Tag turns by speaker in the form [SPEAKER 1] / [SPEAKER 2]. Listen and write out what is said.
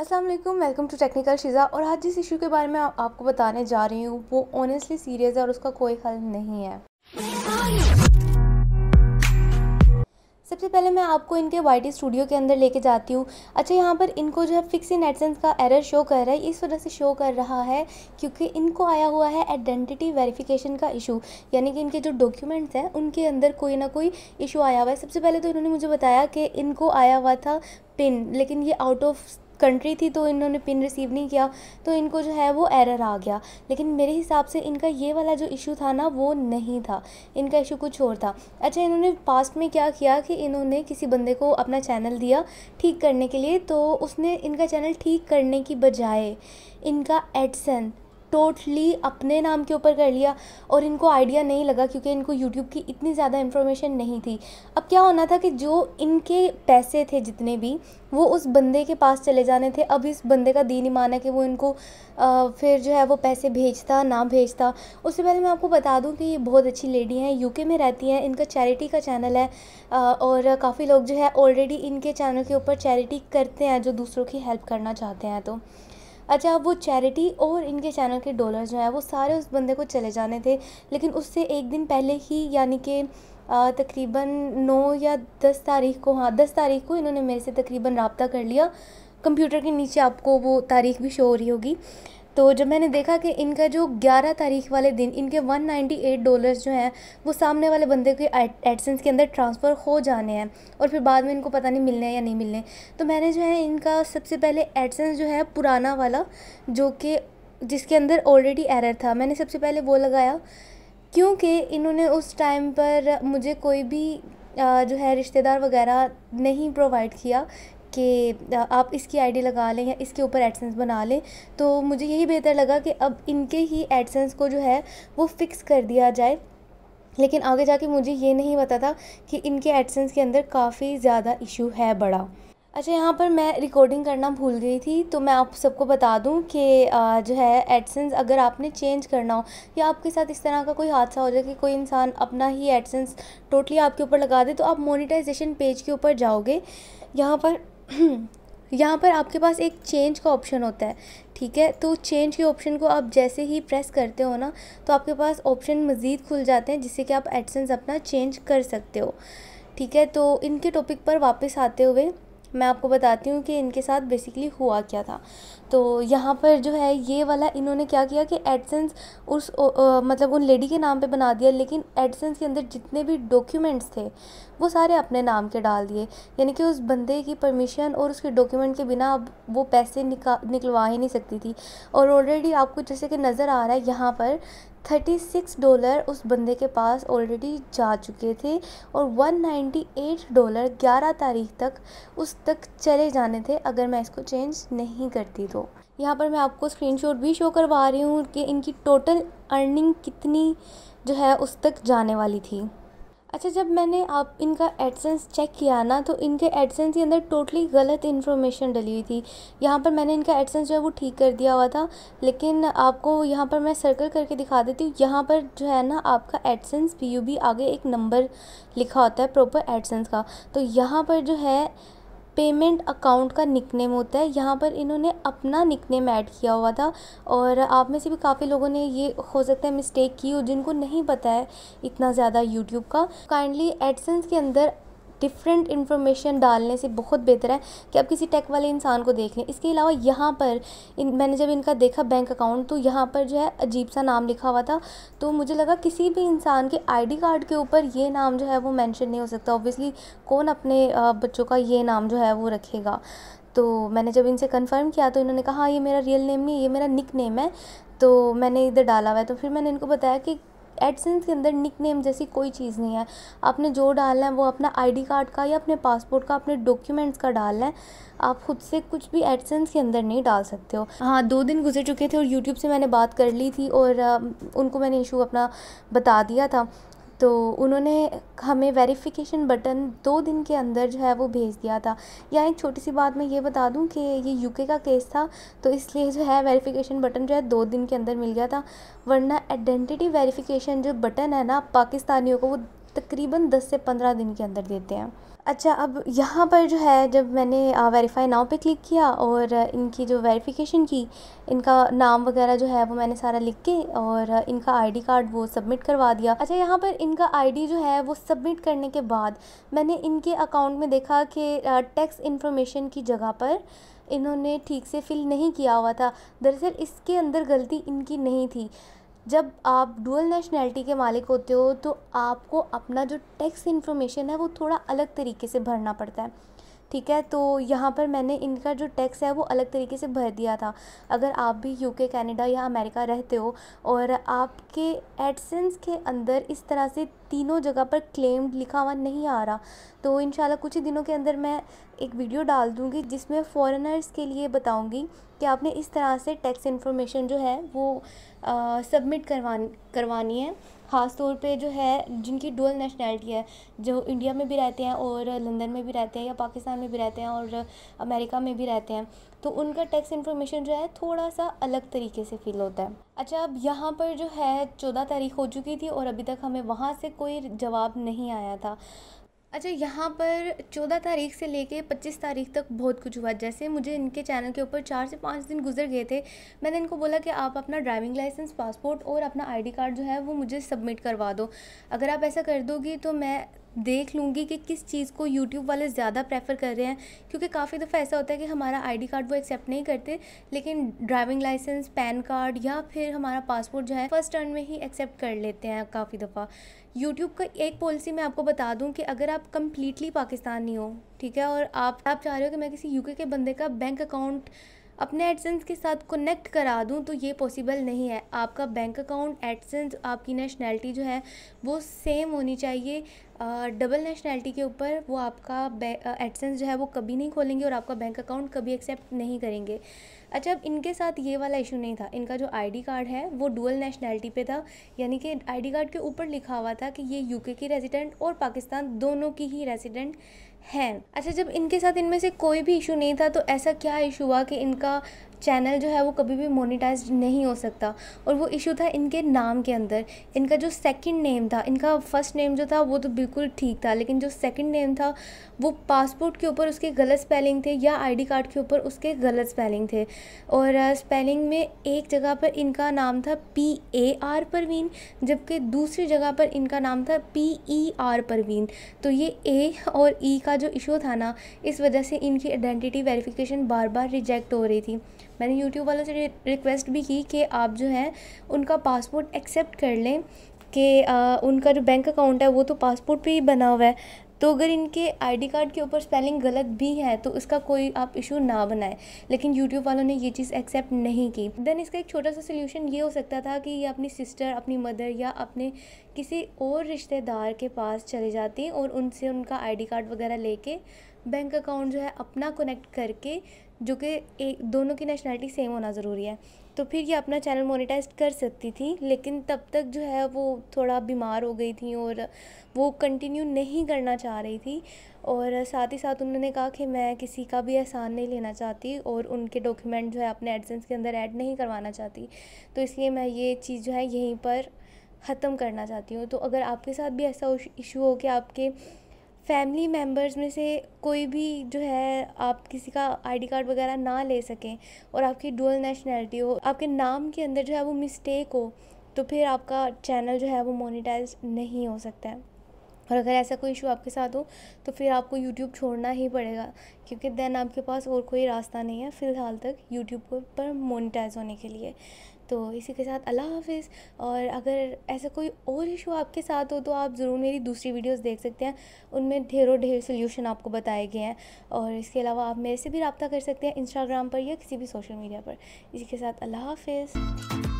[SPEAKER 1] अस्सलाम वालेकुम welcome to technical शिज़ा और आज जिस इशू के बारे में आपको बताने जा रही हूँ वो ऑनेस्टली सीरियस है और उसका कोई हल नहीं है सबसे पहले मैं आपको इनके वाई स्टूडियो के अंदर लेके जाती हूँ अच्छा यहाँ पर इनको जो है फिक्स इन एडसेंस का एरर शो कर रहा है इस वजह से शो कर रहा है क्योंकि इनको आया हुआ है आइडेंटिटी वेरिफिकेशन का इशू यानी कि इनके जो डॉक्यूमेंट्स हैं उनके अंदर कोई ना कोई इशू आया हुआ है सबसे पहले तो इन्होंने मुझे बताया कि इनको आया हुआ था पिन लेकिन ये आउट ऑफ कंट्री थी तो इन्होंने पिन रिसीव नहीं किया तो इनको जो है वो एरर आ गया लेकिन मेरे हिसाब से इनका ये वाला जो इशू था ना वो नहीं था इनका इशू कुछ और था अच्छा इन्होंने पास्ट में क्या किया कि इन्होंने किसी बंदे को अपना चैनल दिया ठीक करने के लिए तो उसने इनका चैनल ठीक करने की बजाय इनका एडसन टोटली अपने नाम के ऊपर कर लिया और इनको आइडिया नहीं लगा क्योंकि इनको यूट्यूब की इतनी ज़्यादा इन्फॉर्मेशन नहीं थी अब क्या होना था कि जो इनके पैसे थे जितने भी वो उस बंदे के पास चले जाने थे अब इस बंदे का दीन ईमान है कि वो इनको आ, फिर जो है वो पैसे भेजता ना भेजता उससे पहले मैं आपको बता दूं कि ये बहुत अच्छी लेडी हैं यूके में रहती हैं इनका चैरिटी का चैनल है आ, और काफ़ी लोग जो है ऑलरेडी इनके चैनल के ऊपर चैरिटी करते हैं जो दूसरों की हेल्प करना चाहते हैं तो अच्छा वो चैरिटी और इनके चैनल के डॉलर जो हैं वो सारे उस बंदे को चले जाने थे लेकिन उससे एक दिन पहले ही यानी कि तकरीबन नौ या दस तारीख को हाँ दस तारीख को इन्होंने मेरे से तकरीबन रबता कर लिया कंप्यूटर के नीचे आपको वो तारीख भी शो हो रही होगी तो जब मैंने देखा कि इनका जो 11 तारीख वाले दिन इनके 198 डॉलर्स जो हैं वो सामने वाले बंदे के एडसेंस के अंदर ट्रांसफ़र हो जाने हैं और फिर बाद में इनको पता नहीं मिलने या नहीं मिलने तो मैंने जो है इनका सबसे पहले एडसेंस जो है पुराना वाला जो कि जिसके अंदर ऑलरेडी एरर था मैंने सबसे पहले वो लगाया क्योंकि इन्होंने उस टाइम पर मुझे कोई भी जो है रिश्तेदार वगैरह नहीं प्रोवाइड किया कि आप इसकी आईडी लगा लें या इसके ऊपर एडसेंस बना लें तो मुझे यही बेहतर लगा कि अब इनके ही एडसेंस को जो है वो फ़िक्स कर दिया जाए लेकिन आगे जाके मुझे ये नहीं पता था कि इनके एडसेंस के अंदर काफ़ी ज़्यादा इशू है बड़ा अच्छा यहाँ पर मैं रिकॉर्डिंग करना भूल गई थी तो मैं आप सबको बता दूं कि जो है एडसेंस अगर आपने चेंज करना हो या आपके साथ इस तरह का कोई हादसा हो जाए कि कोई इंसान अपना ही एडसेंस टोटली आपके ऊपर लगा दे तो आप मोनिटाइजेशन पेज के ऊपर जाओगे यहाँ पर यहाँ पर आपके पास एक चेंज का ऑप्शन होता है ठीक है तो चेंज के ऑप्शन को आप जैसे ही प्रेस करते हो ना तो आपके पास ऑप्शन मज़ीद खुल जाते हैं जिससे कि आप एडसेंस अपना चेंज कर सकते हो ठीक है तो इनके टॉपिक पर वापस आते हुए मैं आपको बताती हूँ कि इनके साथ बेसिकली हुआ क्या था तो यहाँ पर जो है ये वाला इन्होंने क्या किया कि एडसेंस उस ओ, ओ, मतलब उन लेडी के नाम पे बना दिया लेकिन एडसेंस के अंदर जितने भी डॉक्यूमेंट्स थे वो सारे अपने नाम के डाल दिए यानी कि उस बंदे की परमिशन और उसके डॉक्यूमेंट के बिना अब वो पैसे निका निकलवा ही नहीं सकती थी और ऑलरेडी आपको जैसे कि नज़र आ रहा है यहाँ पर थर्टी सिक्स डॉलर उस बंदे के पास ऑलरेडी जा चुके थे और वन नाइन्टी एट डॉलर ग्यारह तारीख तक उस तक चले जाने थे अगर मैं इसको चेंज नहीं करती तो यहाँ पर मैं आपको स्क्रीनशॉट भी शो करवा रही हूँ कि इनकी टोटल अर्निंग कितनी जो है उस तक जाने वाली थी अच्छा जब मैंने आप इनका एडसेंस चेक किया ना तो इनके एडसेंस के अंदर टोटली गलत इन्फॉर्मेशन डली हुई थी यहाँ पर मैंने इनका एडसेंस जो है वो ठीक कर दिया हुआ था लेकिन आपको यहाँ पर मैं सर्कल करके दिखा देती हूँ यहाँ पर जो है ना आपका एडसेंस पी आगे एक नंबर लिखा होता है प्रॉपर एडसेंस का तो यहाँ पर जो है पेमेंट अकाउंट का निकनेम होता है यहाँ पर इन्होंने अपना निकनेम ऐड किया हुआ था और आप में से भी काफ़ी लोगों ने ये हो सकता है मिस्टेक की हो जिनको नहीं पता है इतना ज़्यादा यूट्यूब का काइंडली एडसेंस के अंदर डिफरेंट इन्फॉर्मेशन डालने से बहुत बेहतर है कि आप किसी टेक वाले इंसान को देख लें इसके अलावा यहाँ पर इन मैंने जब इनका देखा बैंक अकाउंट तो यहाँ पर जो है अजीब सा नाम लिखा हुआ था तो मुझे लगा किसी भी इंसान के आई कार्ड के ऊपर ये नाम जो है वो मैंशन नहीं हो सकता ऑब्वियसली कौन अपने बच्चों का ये नाम जो है वो रखेगा तो मैंने जब इनसे कंफर्म किया तो इन्होंने कहा हाँ ये मेरा रियल नेम नहीं ये मेरा निक नेम है तो मैंने इधर डाला हुआ है तो फिर मैंने इनको बताया कि एडसेंस के अंदर निक नेम जैसी कोई चीज़ नहीं है आपने जो डालना है वो अपना आईडी कार्ड का या अपने पासपोर्ट का अपने डॉक्यूमेंट्स का डालना है आप खुद से कुछ भी एडसेंस के अंदर नहीं डाल सकते हो हाँ दो दिन गुजर चुके थे और यूट्यूब से मैंने बात कर ली थी और उनको मैंने इशू अपना बता दिया था तो उन्होंने हमें वेरिफिकेशन बटन दो दिन के अंदर जो है वो भेज दिया था या एक छोटी सी बात मैं ये बता दूँ कि ये यूके का केस था तो इसलिए जो है वेरिफिकेशन बटन जो है दो दिन के अंदर मिल गया था वरना आइडेंटिटी वेरिफिकेशन जो बटन है ना पाकिस्तानियों को वो तकरीबन दस से पंद्रह दिन के अंदर देते हैं अच्छा अब यहाँ पर जो है जब मैंने वेरीफ़ाई नाउ पे क्लिक किया और इनकी जो वेरिफिकेशन की इनका नाम वगैरह जो है वो मैंने सारा लिख के और इनका आईडी कार्ड वो सबमिट करवा दिया अच्छा यहाँ पर इनका आईडी जो है वो सबमिट करने के बाद मैंने इनके अकाउंट में देखा कि टैक्स इन्फॉर्मेशन की जगह पर इन्होंने ठीक से फिल नहीं किया हुआ था दरअसल इसके अंदर गलती इनकी नहीं थी जब आप डुअल नेशनैलिटी के मालिक होते हो तो आपको अपना जो टैक्स इन्फॉर्मेशन है वो थोड़ा अलग तरीके से भरना पड़ता है ठीक है तो यहाँ पर मैंने इनका जो टैक्स है वो अलग तरीके से भर दिया था अगर आप भी यूके कनाडा या अमेरिका रहते हो और आपके एडसेंस के अंदर इस तरह से तीनों जगह पर क्लेम्ड लिखा हुआ नहीं आ रहा तो इन कुछ ही दिनों के अंदर मैं एक वीडियो डाल दूँगी जिसमें फॉरेनर्स के लिए बताऊँगी कि आपने इस तरह से टैक्स इन्फॉर्मेशन जो है वो सबमिट करवा करवानी है ख़ास तौर पे जो है जिनकी डुअल नेशनैलिटी है जो इंडिया में भी रहते हैं और लंदन में भी रहते हैं या पाकिस्तान में भी रहते हैं और अमेरिका में भी रहते हैं तो उनका टैक्स इन्फॉर्मेशन जो है थोड़ा सा अलग तरीके से फील होता है अच्छा अब यहाँ पर जो है चौदह तारीख हो चुकी थी और अभी तक हमें वहाँ से कोई जवाब नहीं आया था अच्छा यहाँ पर चौदह तारीख से लेके पच्चीस तारीख तक बहुत कुछ हुआ जैसे मुझे इनके चैनल के ऊपर चार से पाँच दिन गुजर गए थे मैंने इनको बोला कि आप अपना ड्राइविंग लाइसेंस पासपोर्ट और अपना आईडी कार्ड जो है वो मुझे सबमिट करवा दो अगर आप ऐसा कर दोगी तो मैं देख लूँगी कि किस चीज़ को यूट्यूब वाले ज़्यादा प्रेफर कर रहे हैं क्योंकि काफ़ी दफ़ा ऐसा होता है कि हमारा आईडी कार्ड वो एक्सेप्ट नहीं करते लेकिन ड्राइविंग लाइसेंस पैन कार्ड या फिर हमारा पासपोर्ट जो है फर्स्ट टर्न में ही एक्सेप्ट कर लेते हैं काफ़ी दफ़ा यूट्यूब का एक पॉलिसी मैं आपको बता दूं कि अगर आप कम्प्लीटली पाकिस्तानी हो ठीक है और आप आप चाह रहे हो कि मैं किसी यूके के बंदे का बैंक अकाउंट अपने एडसेंस के साथ कनेक्ट करा दूँ तो ये पॉसिबल नहीं है आपका बैंक अकाउंट एडसेंस आपकी नेशनैलिटी जो है वो सेम होनी चाहिए डबल नेशनैलिटी के ऊपर वो आपका एडसेंस जो है वो कभी नहीं खोलेंगे और आपका बैंक अकाउंट कभी एक्सेप्ट नहीं करेंगे अच्छा अब इनके साथ ये वाला इशू नहीं था इनका जो आईडी कार्ड है वो डुअल नेशनैलिटी पे था यानी कि आईडी कार्ड के ऊपर लिखा हुआ था कि ये यूके की रेजिडेंट और पाकिस्तान दोनों की ही रेजिडेंट हैं अच्छा जब इनके साथ इनमें से कोई भी इशू नहीं था तो ऐसा क्या इशू हुआ कि इनका चैनल जो है वो कभी भी मोनिटाइज नहीं हो सकता और वो इशू था इनके नाम के अंदर इनका जो सेकंड नेम था इनका फर्स्ट नेम जो था वो तो बिल्कुल ठीक था लेकिन जो सेकंड नेम था वो पासपोर्ट के ऊपर उसके गलत स्पेलिंग थे या आईडी कार्ड के ऊपर उसके गलत स्पेलिंग थे और स्पेलिंग में एक जगह पर इनका नाम था पी ए आर परवीन जबकि दूसरी जगह पर इनका नाम था पी ई आर परवीन तो ये ए और ई e का जो इशू था ना इस वजह से इनकी आइडेंटिटी वेरिफिकेशन बार बार रिजेक्ट हो रही थी मैंने यूट्यूब वालों से रिक्वेस्ट भी की कि आप जो है उनका पासपोर्ट एक्सेप्ट कर लें कि उनका जो बैंक अकाउंट है वो तो पासपोर्ट पे ही बना हुआ है तो अगर इनके आईडी कार्ड के ऊपर स्पेलिंग गलत भी है तो उसका कोई आप इशू ना बनाए लेकिन यूट्यूब वालों ने ये चीज़ एक्सेप्ट नहीं की देन इसका एक छोटा सा सोल्यूशन ये हो सकता था कि ये अपनी सिस्टर अपनी मदर या अपने किसी और रिश्तेदार के पास चले जाती और उनसे उनका आईडी कार्ड वगैरह लेके बैंक अकाउंट जो है अपना कनेक्ट करके जो कि एक दोनों की नेशनैलिटी सेम होना ज़रूरी है तो फिर ये अपना चैनल मोनेटाइज कर सकती थी लेकिन तब तक जो है वो थोड़ा बीमार हो गई थी और वो कंटिन्यू नहीं करना चाह रही थी और साथ ही साथ उन्होंने कहा कि मैं किसी का भी एहसान नहीं लेना चाहती और उनके डॉक्यूमेंट जो है अपने एडसेंस के अंदर ऐड नहीं करवाना चाहती तो इसलिए मैं ये चीज़ जो है यहीं पर ख़त्म करना चाहती हूँ तो अगर आपके साथ भी ऐसा इशू हो कि आपके फैमिली मेम्बर्स में से कोई भी जो है आप किसी का आईडी कार्ड वगैरह ना ले सकें और आपकी डुअल नेशनैलिटी हो आपके नाम के अंदर जो है वो मिस्टेक हो तो फिर आपका चैनल जो है वो मोनिटाइज नहीं हो सकता है और अगर ऐसा कोई इशू आपके साथ हो तो फिर आपको यूट्यूब छोड़ना ही पड़ेगा क्योंकि देन आपके पास और कोई रास्ता नहीं है फ़िलहाल तक यूट्यूब पर मोनिटाइज होने के लिए तो इसी के साथ अल्लाह हाफिज़ और अगर ऐसा कोई और इशू आपके साथ हो तो आप ज़रूर मेरी दूसरी वीडियोस देख सकते हैं उनमें ढेरों ढेर सोल्यूशन आपको बताए गए हैं और इसके अलावा आप मेरे से भी रबता कर सकते हैं इंस्टाग्राम पर या किसी भी सोशल मीडिया पर इसी के साथ अल्लाह हाफिज़